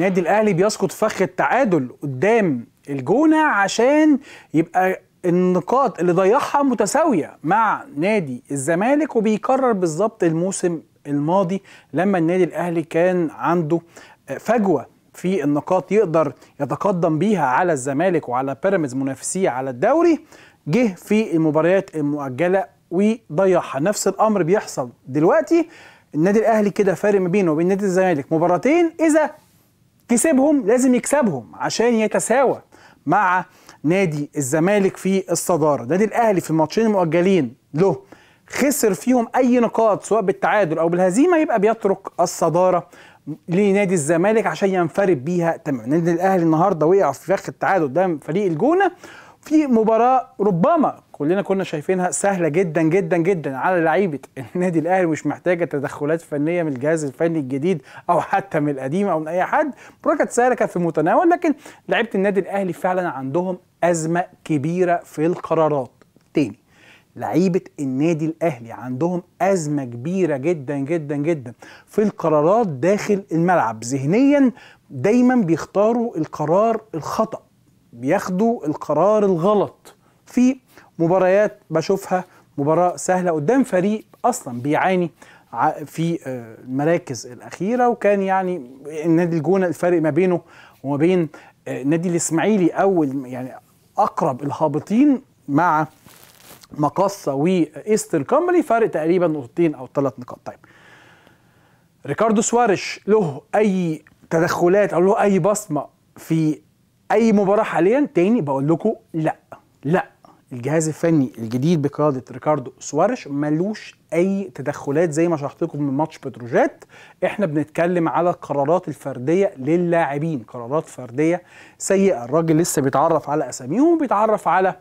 النادي الاهلي بيسقط فخ التعادل قدام الجونه عشان يبقى النقاط اللي ضيعها متساويه مع نادي الزمالك وبيكرر بالظبط الموسم الماضي لما النادي الاهلي كان عنده فجوه في النقاط يقدر يتقدم بيها على الزمالك وعلى بيراميدز منافسيه على الدوري جه في المباريات المؤجله وضيعها نفس الامر بيحصل دلوقتي النادي الاهلي كده فارق ما بينه وبين نادي الزمالك مباراتين اذا كسبهم لازم يكسبهم عشان يتساوى مع نادي الزمالك في الصداره نادي الاهلي في الماتشين المؤجلين له خسر فيهم اي نقاط سواء بالتعادل او بالهزيمه يبقى بيترك الصداره لنادي الزمالك عشان ينفرد بيها تماما نادي الاهلي النهارده وقع في فخ التعادل قدام فريق الجونه في مباراه ربما كلنا كنا شايفينها سهله جدا جدا جدا على لعيبه النادي الاهلي مش محتاجه تدخلات فنيه من الجهاز الفني الجديد او حتى من القديم او من اي حد بركه كانت سهله كانت في متناول لكن لعيبه النادي الاهلي فعلا عندهم ازمه كبيره في القرارات تاني لعيبه النادي الاهلي عندهم ازمه كبيره جدا جدا جدا في القرارات داخل الملعب ذهنيا دايما بيختاروا القرار الخطأ بياخدوا القرار الغلط في مباريات بشوفها مباراة سهلة قدام فريق أصلا بيعاني في آه، المراكز الأخيرة وكان يعني نادي الجونة الفرق ما بينه وما بين آه، نادي الإسماعيلي أول يعني أقرب الهابطين مع مقصة وإيستر كامبري فرق تقريبا نقطتين أو ثلاث نقاط طيب ريكاردو سوارش له أي تدخلات أو له أي بصمة في اي مباراه حاليا تاني بقول لكم لا لا الجهاز الفني الجديد بقياده ريكاردو سوارش ملوش اي تدخلات زي ما شرحت لكم من ماتش بتروجيت احنا بنتكلم على القرارات الفرديه للاعبين قرارات فرديه سيئه الراجل لسه بيتعرف على اساميهم وبيتعرف على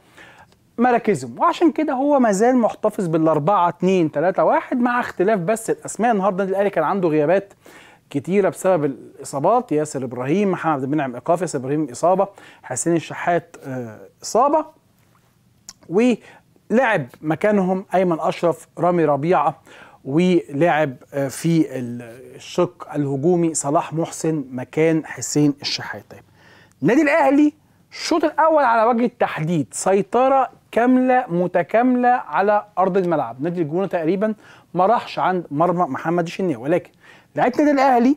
مراكزهم وعشان كده هو مازال محتفظ بالأربعة 2 3 1 مع اختلاف بس الاسماء النهارده النادي الاهلي كان عنده غيابات كتيرة بسبب الإصابات ياسر إبراهيم محمد عبد المنعم إيقاف ياسر إبراهيم إصابة حسين الشحات آه، إصابة ولعب مكانهم أيمن أشرف رامي ربيعة ولعب آه، في الشق الهجومي صلاح محسن مكان حسين الشحات طيب، النادي الأهلي الشوط الأول على وجه التحديد سيطرة كاملة متكاملة على أرض الملعب نادي الجونة تقريبا ما راحش عند مرمى محمد الشناوي ولكن لعيبه النادي الاهلي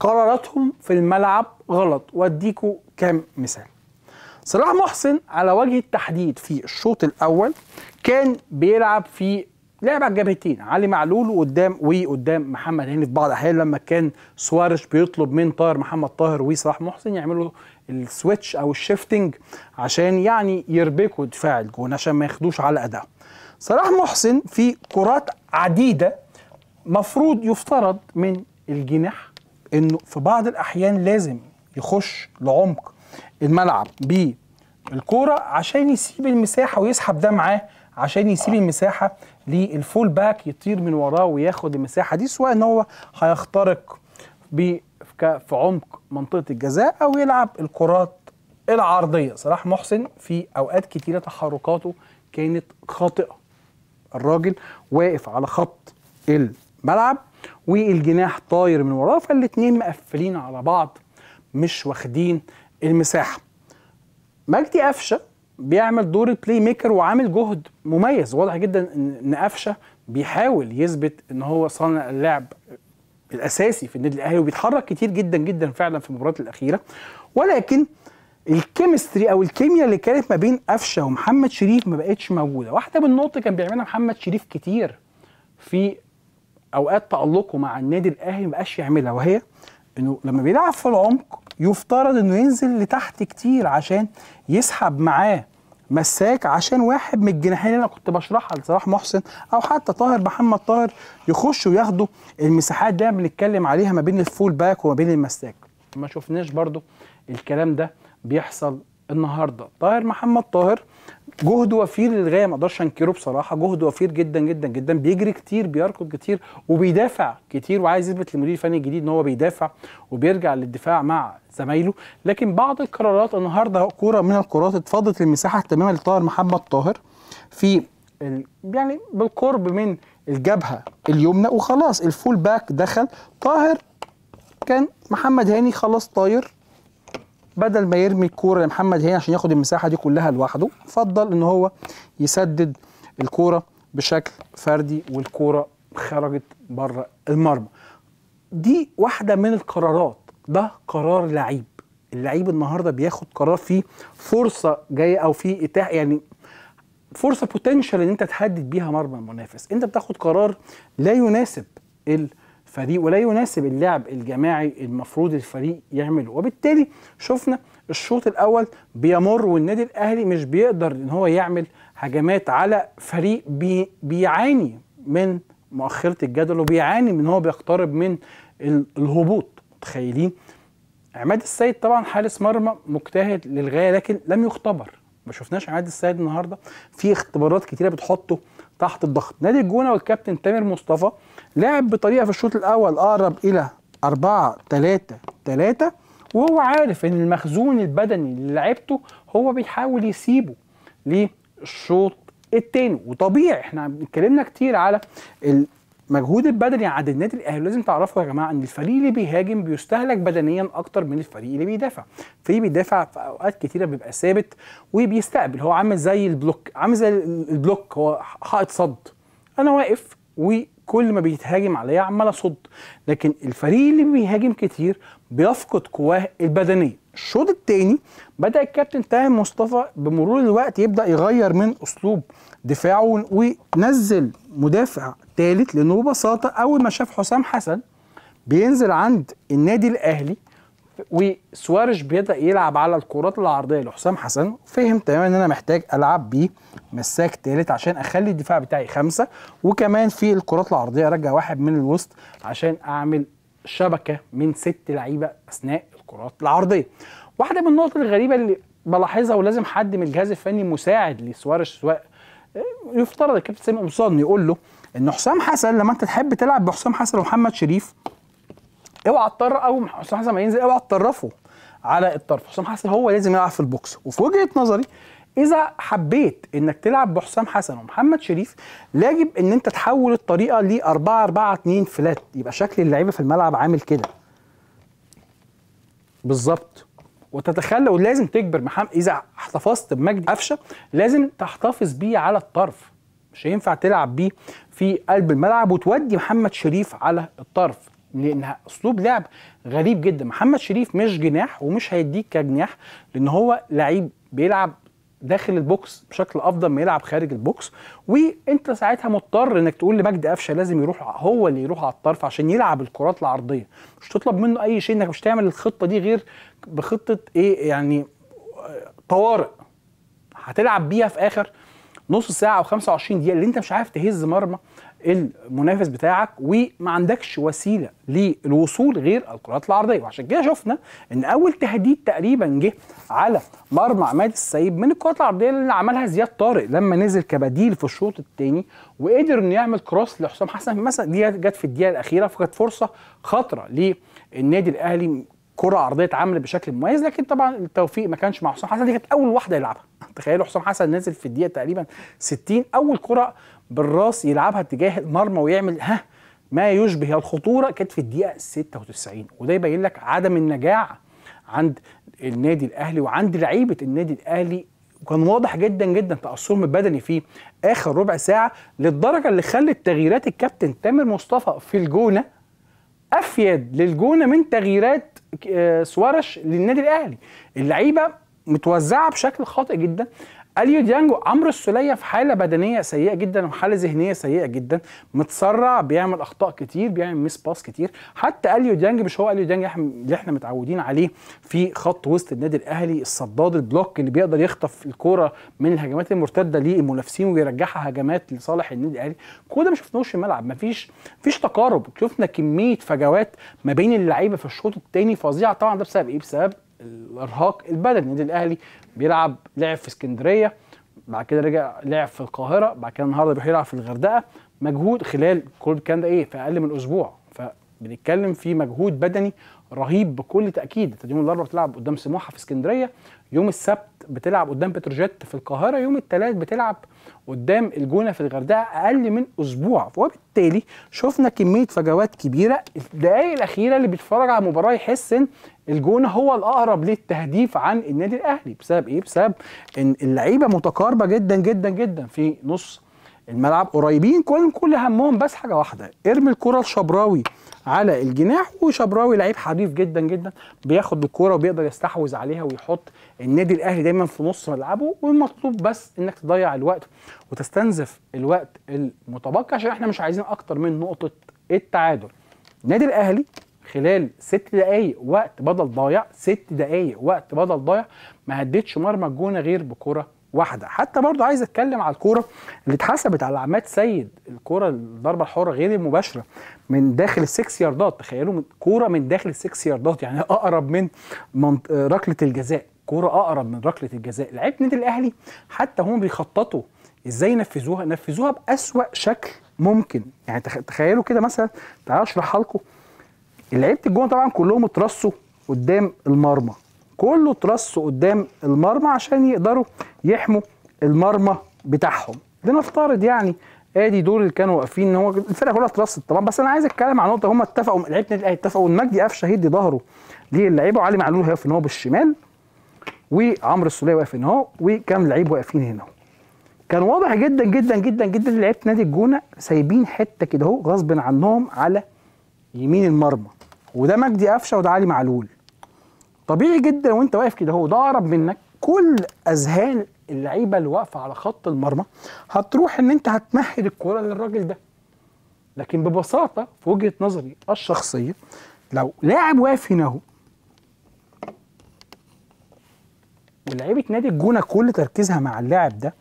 قراراتهم في الملعب غلط واديكوا كام مثال صلاح محسن على وجه التحديد في الشوط الاول كان بيلعب في لعب على الجبهتين علي معلول قدام وقدام محمد هاني في بعض الاحيان لما كان سوارش بيطلب من طاهر محمد طاهر وصلاح محسن يعملوا السويتش او الشيفتنج عشان يعني يربكوا دفاع الجون عشان ما ياخدوش على اداء صلاح محسن في كرات عديده مفروض يفترض من الجناح انه في بعض الاحيان لازم يخش لعمق الملعب بالكوره عشان يسيب المساحه ويسحب ده معاه عشان يسيب المساحه للفول باك يطير من وراه وياخد المساحه دي سواء ان هو هيخترق في عمق منطقه الجزاء او يلعب الكرات العرضيه صلاح محسن في اوقات كتيره تحركاته كانت خاطئه الراجل واقف على خط ال الملعب والجناح طاير من وراه فالاثنين مقفلين على بعض مش واخدين المساحه مجدي قفشه بيعمل دور البلاي ميكر وعامل جهد مميز واضح جدا ان قفشه بيحاول يثبت ان هو صانع اللعب الاساسي في النادي الاهلي وبيتحرك كتير جدا جدا فعلا في المباراه الاخيره ولكن الكيمستري او الكيمياء اللي كانت ما بين قفشه ومحمد شريف ما بقتش موجوده واحده من النقط كان بيعملها محمد شريف كتير في اوقات تالقه مع النادي الاهلي ما بقاش يعملها وهي انه لما بيلعب في العمق يفترض انه ينزل لتحت كتير عشان يسحب معاه مساك عشان واحد من الجناحين اللي انا كنت بشرحها لصلاح محسن او حتى طاهر محمد طاهر يخشوا وياخدوا المساحات دي بنتكلم عليها ما بين الفول باك وما بين المساك ما شفناش برضو الكلام ده بيحصل النهارده طاهر محمد طاهر جهد وفير للغايه ما اقدرش انكره بصراحه جهد وفير جدا جدا جدا بيجري كتير بيركض كتير وبيدافع كتير وعايز يثبت للمدير الفني الجديد ان هو بيدافع وبيرجع للدفاع مع زمايله لكن بعض القرارات النهارده كوره من الكرات اتفضت المساحه تماما لطاهر محمد طاهر في ال... يعني بالقرب من الجبهه اليمنى وخلاص الفول باك دخل طاهر كان محمد هاني خلاص طاير بدل ما يرمي الكوره لمحمد هاني عشان ياخد المساحه دي كلها لوحده فضل ان هو يسدد الكوره بشكل فردي والكوره خرجت بره المرمى دي واحده من القرارات ده قرار لعيب اللعيب النهارده بياخد قرار في فرصه جايه او في اتاح يعني فرصه بوتنشال ان انت تهدد بيها مرمى المنافس انت بتاخد قرار لا يناسب ال فدي ولا يناسب اللعب الجماعي المفروض الفريق يعمله وبالتالي شفنا الشوط الاول بيمر والنادي الاهلي مش بيقدر ان هو يعمل هجمات على فريق بي بيعاني من مؤخره الجدل وبيعاني من هو بيقترب من الهبوط متخيلين عماد السيد طبعا حارس مرمى مجتهد للغايه لكن لم يختبر ما شفناش عماد السيد النهارده في اختبارات كتيره بتحطه تحت الضغط نادي الجونه والكابتن تامر مصطفى لعب بطريقه في الشوط الاول اقرب الى 4 3 3 وهو عارف ان المخزون البدني اللي لعبته هو بيحاول يسيبه للشوط التاني وطبيعي احنا اتكلمنا كتير على مجهود البدني عند النادي الاهلي لازم تعرفوا يا جماعه ان الفريق اللي بيهاجم بيستهلك بدنيا اكتر من الفريق اللي بيدافع الفريق بيدافع في اوقات كتيره بيبقى ثابت وبيستقبل هو عامل زي البلوك عامل زي البلوك هو حائط صد انا واقف وكل ما بيتهاجم عليا عمال اصد لكن الفريق اللي بيهاجم كتير بيفقد قواه البدنيه الشوط الثاني بدا الكابتن تاهر مصطفى بمرور الوقت يبدا يغير من اسلوب دفاعه ونزل مدافع ثالث لانه ببساطه اول ما شاف حسام حسن بينزل عند النادي الاهلي وسوارش بيبدا يلعب على الكرات العرضيه لحسام حسن فهم تماما ان انا محتاج العب بيه مساك ثالث عشان اخلي الدفاع بتاعي خمسه وكمان في الكرات العرضيه ارجع واحد من الوسط عشان اعمل شبكه من ست لعيبه اثناء الكرات العرضيه. واحده من النقط الغريبه اللي بلاحظها ولازم حد من الجهاز الفني مساعد لسواريز سواء آه، يفترض الكابتن سامي قمصان يقول له ان حسام حسن لما انت تحب تلعب بحسام حسن ومحمد شريف اوعى تطر او حسام حسن ما ينزل اوعى تطرفه على الطرف حسام حسن هو لازم يلعب في البوكس وفي وجهه نظري اذا حبيت انك تلعب بحسام حسن ومحمد شريف لاجب ان انت تحول الطريقه ل 4 4 2 فلات يبقى شكل اللعيبه في الملعب عامل كده بالظبط وتتخلى ولازم تجبر محمد اذا احتفظت بمجدي قفشه لازم تحتفظ بيه على الطرف مش هينفع تلعب بيه في قلب الملعب وتودي محمد شريف على الطرف لان اسلوب لعب غريب جدا محمد شريف مش جناح ومش هيديك كجناح لان هو لعيب بيلعب داخل البوكس بشكل افضل ما يلعب خارج البوكس وانت ساعتها مضطر انك تقول لمجدي قفشه لازم يروح هو اللي يروح على الطرف عشان يلعب الكرات العرضيه مش تطلب منه اي شيء انك مش تعمل الخطه دي غير بخطه ايه يعني طوارئ هتلعب بيها في اخر نص ساعه او 25 دقيقه اللي انت مش عارف تهز مرمى المنافس بتاعك وما عندكش وسيله للوصول غير الكرات العرضيه وعشان كده شفنا ان اول تهديد تقريبا جه على مرمى عماد السيب من الكرات العرضيه اللي عملها زياد طارق لما نزل كبديل في الشوط الثاني وقدر انه يعمل كروس لحسام حسن مثلا دي جت في الدقيقه الاخيره فكانت فرصه خطره للنادي الاهلي كره عرضيه اتعملت بشكل مميز لكن طبعا التوفيق ما كانش مع حسام حسن دي كانت اول واحده يلعبها تخيلوا حسام حسن نازل في الدقيقه تقريبا 60 اول كره بالراس يلعبها اتجاه المرمى ويعمل ها ما يشبه الخطوره كانت في الدقيقه 96 وده يبين لك عدم النجاعه عند النادي الاهلي وعند لعيبه النادي الاهلي وكان واضح جدا جدا تاثرهم البدني في اخر ربع ساعه للدرجه اللي خلت تغييرات الكابتن تامر مصطفى في الجونه افيد للجونه من تغييرات آه، سوارش للنادي الاهلي اللعيبه متوزعه بشكل خاطئ جدا اليو ديانج عمرو السوليه في حاله بدنيه سيئه جدا وحاله ذهنيه سيئه جدا متسرع بيعمل اخطاء كتير بيعمل ميس باس كتير حتى اليو ديانج مش هو اليو ديانج اللي احنا متعودين عليه في خط وسط النادي الاهلي الصداد البلوك اللي بيقدر يخطف الكوره من الهجمات المرتده للمنافسين ويرجعها هجمات لصالح النادي الاهلي كل ده ما شفناهوش في الملعب ما فيش فيش تقارب شفنا كميه فجوات ما بين اللعيبه في الشوط الثاني فظيعه طبعا ده بسبب ايه بسبب الارهاق البدني النادي الاهلي بيلعب لعب في اسكندريه بعد كده رجع لعب في القاهره بعد كده النهارده بيروح يلعب في الغردقه مجهود خلال كل الكلام ده ايه في اقل من اسبوع بنتكلم في مجهود بدني رهيب بكل تاكيد انت يوم الاربعاء بتلعب قدام سموحه في اسكندريه يوم السبت بتلعب قدام بتروجيت في القاهره يوم الثلاث بتلعب قدام الجونه في الغردقه اقل من اسبوع وبالتالي شفنا كميه فجوات كبيره الدقائق الاخيره اللي بيتفرج على المباراه يحس ان الجونه هو الاقرب للتهديف عن النادي الاهلي بسبب ايه بسبب ان اللعيبه متقاربه جدا جدا جدا في نص الملعب قريبين كل كل همهم بس حاجه واحده ارمي الكره لشبراوي على الجناح وشبراوي لعيب حريف جدا جدا بياخد الكوره وبيقدر يستحوذ عليها ويحط النادي الاهلي دايما في نص ملعبه والمطلوب بس انك تضيع الوقت وتستنزف الوقت المتبقي عشان احنا مش عايزين اكتر من نقطه التعادل النادي الاهلي خلال ست دقايق وقت بدل ضايع ست دقايق وقت بدل ضايع ما هدتش مرمى الجونه غير بكره واحده حتى برضو عايز اتكلم على الكوره اللي اتحسبت على عماد سيد الكوره الضربه الحره غير المباشره من داخل السكس ياردات تخيلوا كوره من داخل السكس ياردات يعني اقرب من منط... ركله الجزاء كوره اقرب من ركله الجزاء لعيبه النادي الاهلي حتى هم بيخططوا ازاي ينفذوها نفذوها باسوا شكل ممكن يعني تخيلوا كده مثلا تعالوا اشرحها لكم لعيبه الجون طبعا كلهم اترصوا قدام المرمى كله ترص قدام المرمى عشان يقدروا يحموا المرمى بتاعهم لنفترض يعني ادي دول اللي كانوا واقفين ان هو الفرقه كلها اترصت طبعا بس انا عايز اتكلم عن نقطه هم اتفقوا لعيبه النادي الاهلي اتفقوا ان مجدي قفشه هيدي ظهره للعيبه وعلي معلول هيقف ان هو بالشمال وعمرو السوليه واقف ان هو وكام لعيب واقفين هنا كان واضح جدا جدا جدا جدا لعيبه نادي الجونه سايبين حته كده اهو غصب عنهم على يمين المرمى وده مجدي قفشه وده علي معلول طبيعي جدا وانت واقف كده هو ده اقرب منك كل اذهان اللعيبه اللي واقفه على خط المرمى هتروح ان انت هتمهد الكوره للراجل ده لكن ببساطه في وجهه نظري الشخصيه لو لاعب واقف هنا اهو ولعيبه نادي الجونه كل تركيزها مع اللاعب ده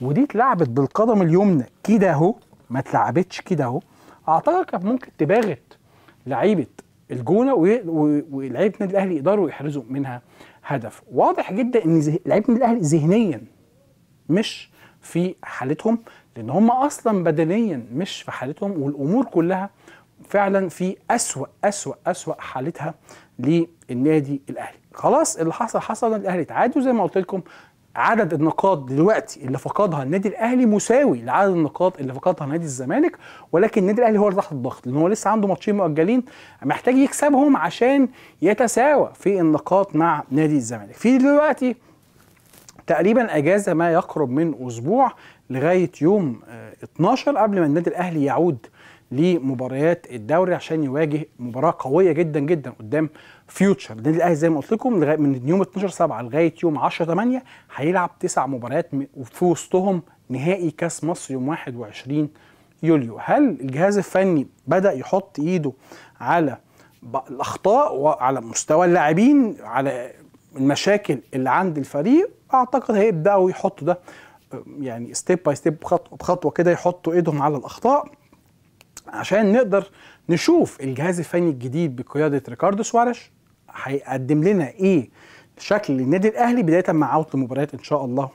ودي اتلعبت بالقدم اليمنى كده اهو ما اتلعبتش كده اهو اعتقد ممكن تباغت لعيبه الجونه ولعيبه النادي الاهلي يقدروا يحرزوا منها هدف واضح جدا ان لعيبه النادي الاهلي ذهنيا مش في حالتهم لان هم اصلا بدنيا مش في حالتهم والامور كلها فعلا في اسوا اسوا اسوا حالتها للنادي الاهلي خلاص اللي حصل حصل الاهلي تعادل زي ما قلت لكم عدد النقاط دلوقتي اللي فقدها النادي الاهلي مساوي لعدد النقاط اللي فقدها نادي الزمالك ولكن النادي الاهلي هو اللي تحت الضغط لان هو لسه عنده ماتشين مؤجلين محتاج يكسبهم عشان يتساوى في النقاط مع نادي الزمالك في دلوقتي تقريبا اجازه ما يقرب من اسبوع لغايه يوم 12 آه، قبل ما النادي الاهلي يعود لمباريات الدوري عشان يواجه مباراه قويه جدا جدا قدام فيوتشر النادي الاهلي زي ما قلت لكم من يوم 12 7 لغايه يوم 10 8 هيلعب تسع مباريات وفي وسطهم نهائي كاس مصر يوم 21 يوليو هل الجهاز الفني بدا يحط ايده على الاخطاء وعلى مستوى اللاعبين على المشاكل اللي عند الفريق اعتقد هيبداوا يحطوا ده يعني ستيب باي ستيب بخطوه, بخطوة كده يحطوا ايدهم على الاخطاء عشان نقدر نشوف الجهاز الفني الجديد بقياده ريكاردو سواريش هيقدم لنا ايه شكل النادي الاهلي بدايه مع عوده المباريات ان شاء الله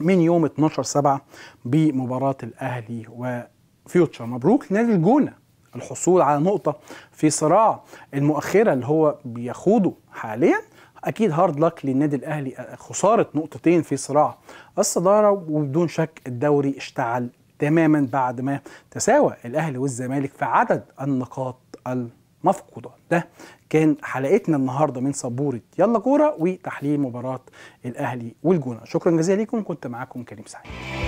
من يوم 12 7 بمباراه الاهلي وفيوتشر مبروك لنادي الجونه الحصول على نقطه في صراع المؤخره اللي هو بيخوضه حاليا اكيد هارد لك للنادي الاهلي خساره نقطتين في صراع الصداره وبدون شك الدوري اشتعل تماما بعد ما تساوى الاهلي والزمالك في عدد النقاط المفقوده ده كان حلقتنا النهارده من سبوره يلا كوره وتحليل مباراه الاهلي والجونه شكرا جزيلا ليكم كنت معاكم كريم سعيد